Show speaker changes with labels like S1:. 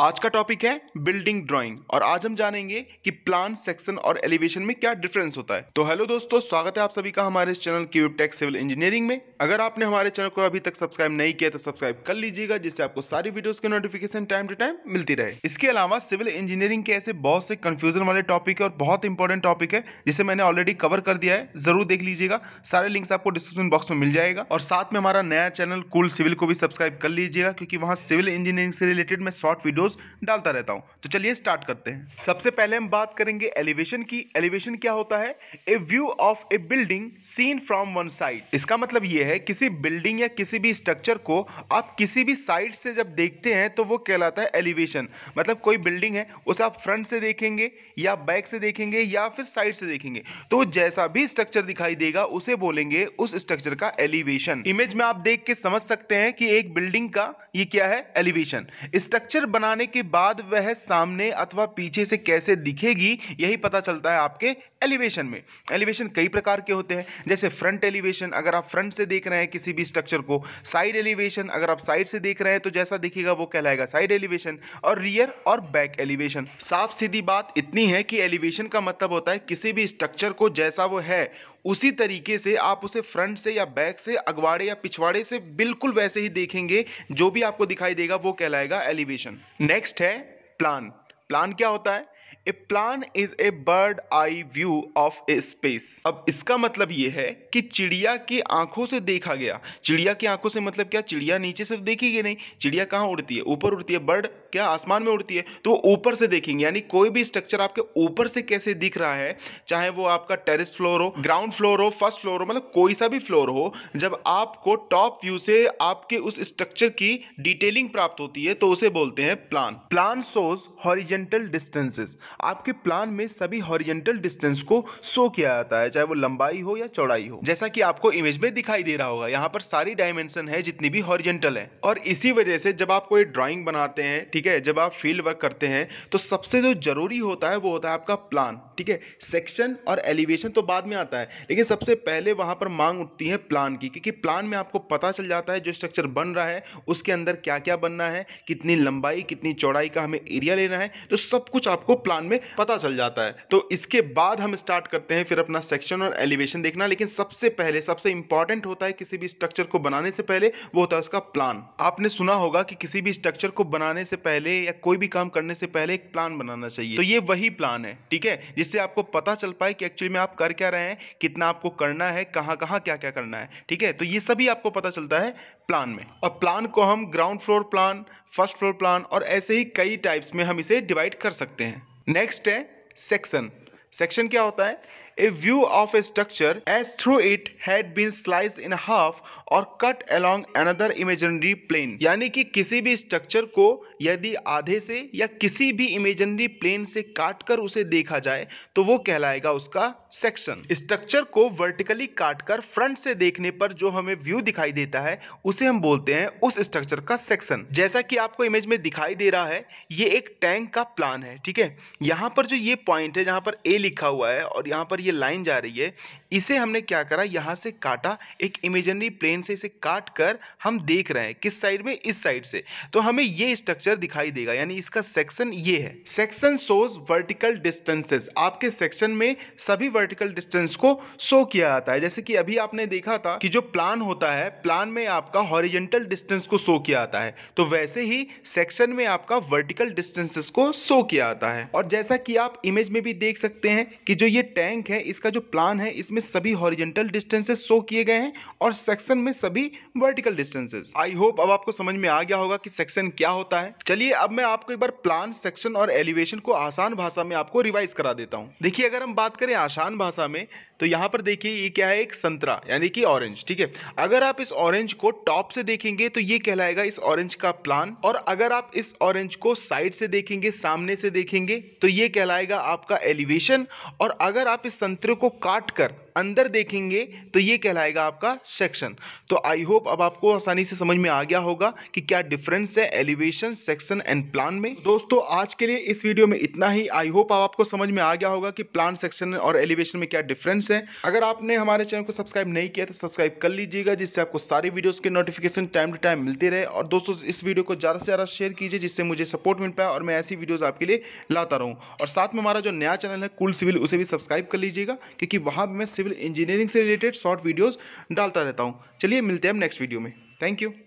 S1: आज का टॉपिक है बिल्डिंग ड्राइंग और आज हम जानेंगे कि प्लान सेक्शन और एलिवेशन में क्या डिफरेंस होता है तो हेलो दोस्तों स्वागत है आप सभी का हमारे इस चैनल क्यूबटेक सिविल इंजीनियरिंग में अगर आपने हमारे चैनल को अभी तक सब्सक्राइब नहीं किया तो सब्सक्राइब कर लीजिएगा जिससे आपको सारी वीडियोस के नोटिफिकेशन टाइम टू टाइम मिलती रहे इसके अलावा सिविल इंजीनियरिंग के ऐसे बहुत से कंफ्यूजन वाले टॉपिक है और बहुत इंपॉर्टेंट टॉपिक है जिसे मैंने ऑलरेडी कवर कर दिया है जरूर देख लीजिएगा सारे लिंक्स आपको डिस्क्रिप्शन बॉक्स में मिल जाएगा और साथ में हमारा नया चैनल कुल सिविल को भी सब्सक्राइब कर लीजिएगा क्योंकि वहाँ सिविल इंजीनियरिंग से रिलेटेड मैं शॉर्ट वीडियो वीडियोस डालता रहता हूं तो चलिए स्टार्ट करते हैं सबसे पहले हम बात करेंगे एलिवेशन की एलिवेशन क्या होता है a view of a building seen from one side इसका मतलब यह है किसी बिल्डिंग या किसी भी स्ट्रक्चर को आप किसी भी साइड से जब देखते हैं तो वो कहलाता है एलिवेशन मतलब कोई बिल्डिंग है उसे आप फ्रंट से देखेंगे या बैक से देखेंगे या फिर साइड से देखेंगे तो जैसा भी स्ट्रक्चर दिखाई देगा उसे बोलेंगे उस स्ट्रक्चर का एलिवेशन इमेज में आप देख के समझ सकते हैं कि एक बिल्डिंग का ये क्या है एलिवेशन स्ट्रक्चर बना बनाने के बाद वह सामने अथवा पीछे से कैसे दिखेगी यही पता चलता है आपके एलिवेशन में एलिवेशन कई प्रकार के होते हैं जैसे फ्रंट एलिवेशन अगर आप फ्रंट से देख रहे हैं किसी भी स्ट्रक्चर को साइड एलिवेशन अगर आप साइड से देख रहे हैं तो जैसा दिखेगा वो कहलाएगा साइड एलिवेशन और रियर और बैक एलिवेशन साफ सीधी बात इतनी है कि एलिवेशन का मतलब होता है किसी भी स्ट्रक्चर को जैसा वो है उसी तरीके से आप उसे फ्रंट से या बैक से अगवाड़े या पिछवाड़े से बिल्कुल वैसे ही देखेंगे जो भी आपको दिखाई देगा वो कहलाएगा एलिवेशन नेक्स्ट है प्लान प्लान क्या होता है a plan is a bird eye view of a space अब इसका मतलब यह है कि चिड़िया की आंखों से देखा गया चिड़िया की आंखों से मतलब क्या चिड़िया नीचे से देखेगी नहीं चिड़िया कहाँ उड़ती है ऊपर उड़ती है बर्ड क्या आसमान में उड़ती है तो ऊपर से देखेंगे यानी कोई भी स्ट्रक्चर आपके ऊपर से कैसे दिख रहा है चाहे वो आपका टेरिस फ्लोर हो ग्राउंड फ्लोर हो फर्स्ट फ्लोर हो मतलब कोई सा भी फ्लोर हो जब आपको टॉप व्यू से आपके उस स्ट्रक्चर की डिटेलिंग प्राप्त होती है तो उसे बोलते हैं plan plan shows horizontal distances आपके प्लान में सभी हॉरिजेंटल डिस्टेंस को शो किया जाता है चाहे वो लंबाई हो या चौड़ाई हो जैसा कि आपको इमेज में दिखाई दे रहा होगा यहाँ पर सारी डायमेंशन है जितनी भी हॉरिजेंटल है और इसी वजह से जब आप कोई ड्राइंग बनाते हैं ठीक है जब आप फील्ड वर्क करते हैं तो सबसे जो जरूरी होता है वो होता है आपका प्लान ठीक है सेक्शन और एलिवेशन तो बाद में आता है लेकिन सबसे पहले वहां पर मांग उठती है प्लान की क्योंकि प्लान में आपको पता चल जाता है जो स्ट्रक्चर बन रहा है उसके अंदर क्या क्या बनना है कितनी लंबाई कितनी चौड़ाई का हमें एरिया लेना है तो सब कुछ आपको प्लान आसान में पता चल जाता है तो इसके बाद हम स्टार्ट करते हैं फिर अपना सेक्शन और एलिवेशन देखना लेकिन सबसे पहले सबसे इंपॉर्टेंट होता है किसी भी स्ट्रक्चर को बनाने से पहले वो होता है उसका प्लान आपने सुना होगा कि किसी भी स्ट्रक्चर को बनाने से पहले या कोई भी काम करने से पहले एक प्लान बनाना चाहिए तो ये वही प्लान है ठीक है जिससे आपको पता चल पाए कि एक्चुअली में आप कर क्या रहे हैं कितना आपको करना है कहाँ कहाँ क्या क्या करना है ठीक है तो ये सभी आपको पता चलता है प्लान में और प्लान को हम ground floor plan first floor plan और ऐसे ही कई टाइप्स में हम इसे डिवाइड कर सकते हैं नेक्स्ट है सेक्शन सेक्शन क्या होता है a view of a structure as through it had been sliced in half और cut along another imaginary plane यानी कि किसी भी स्ट्रक्चर को यदि आधे से या किसी भी इमेजनरी प्लेन से काटकर उसे देखा जाए तो वो कहलाएगा उसका सेक्शन स्ट्रक्चर को वर्टिकली काटकर फ्रंट से देखने पर जो हमें व्यू दिखाई देता है उसे हम बोलते हैं उस स्ट्रक्चर का सेक्शन जैसा कि आपको इमेज में दिखाई दे रहा है ये एक टैंक का प्लान है ठीक है यहाँ पर जो ये पॉइंट है जहाँ पर ए लिखा हुआ है और यहाँ पर ये लाइन जा रही है इसे हमने क्या करा यहाँ से काटा एक इमेजनरी प्लेन से इसे काट कर हम देख रहे हैं किस साइड में इस साइड से तो हमें ये स्ट्रक्चर दिखाई देगा यानी इसका सेक्शन ये है सेक्शन शोज वर्टिकल डिस्टेंसेज आपके सेक्शन में सभी वर्टिकल डिस्टेंस को शो किया जाता है जैसे कि अभी आपने देखा था कि जो प्लान होता है प्लान में आपका हॉरिजेंटल डिस्टेंस को शो किया जाता है तो वैसे ही सेक्शन में आपका वर्टिकल डिस्टेंसेस को शो किया जाता है और जैसा कि आप इमेज में भी देख सकते हैं कि जो ये टैंक है इसका जो प्लान है इसमें सभी हॉरिजेंटल डिस्टेंसेस शो किए गए हैं और सेक्शन में सभी वर्टिकल डिस्टेंसेस आई होप अब आपको समझ में आ गया होगा कि सेक्शन क्या होता है चलिए अब मैं आपको एक बार प्लान सेक्शन और एलिवेशन को आसान भाषा में आपको रिवाइज करा देता हूँ देखिए अगर हम बात करें आसान भाषा में तो यहाँ पर देखिए ये क्या है एक संतरा यानी कि ऑरेंज ठीक है अगर आप इस ऑरेंज को टॉप से देखेंगे तो ये कहलाएगा इस ऑरेंज का प्लान और अगर आप इस ऑरेंज को साइड से देखेंगे सामने से देखेंगे तो ये कहलाएगा आपका एलिवेशन और अगर आप इस संतरे को काट कर अंदर देखेंगे तो ये कहलाएगा आपका सेक्शन तो आई होप अब आपको आसानी से समझ में आ गया होगा कि क्या डिफरेंस है एलिवेशन सेक्शन एंड प्लान में दोस्तों आज के लिए इस वीडियो में इतना ही आई होप अब आपको समझ में आ गया होगा कि प्लान सेक्शन और एलिवेशन में क्या डिफरेंस फ्रेंड्स हैं अगर आपने हमारे चैनल को सब्सक्राइब नहीं किया तो सब्सक्राइब कर लीजिएगा जिससे आपको सारी वीडियोस के नोटिफिकेशन टाइम टू टाइम मिलते रहे और दोस्तों इस वीडियो को ज़्यादा से ज़्यादा शेयर कीजिए जिससे मुझे सपोर्ट मिल पाए और मैं ऐसी वीडियोज़ आपके लिए लाता रहूँ और साथ में हमारा जो नया चैनल है कुल सिविल उसे भी सब्सक्राइब कर लीजिएगा क्योंकि वहाँ मैं सिविल इंजीनियरिंग से रिलेटेड शॉर्ट वीडियोज़ डालता रहता हूँ चलिए मिलते हैं नेक्स्ट वीडियो में थैंक यू